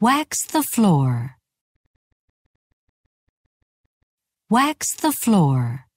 Wax the floor. Wax the floor.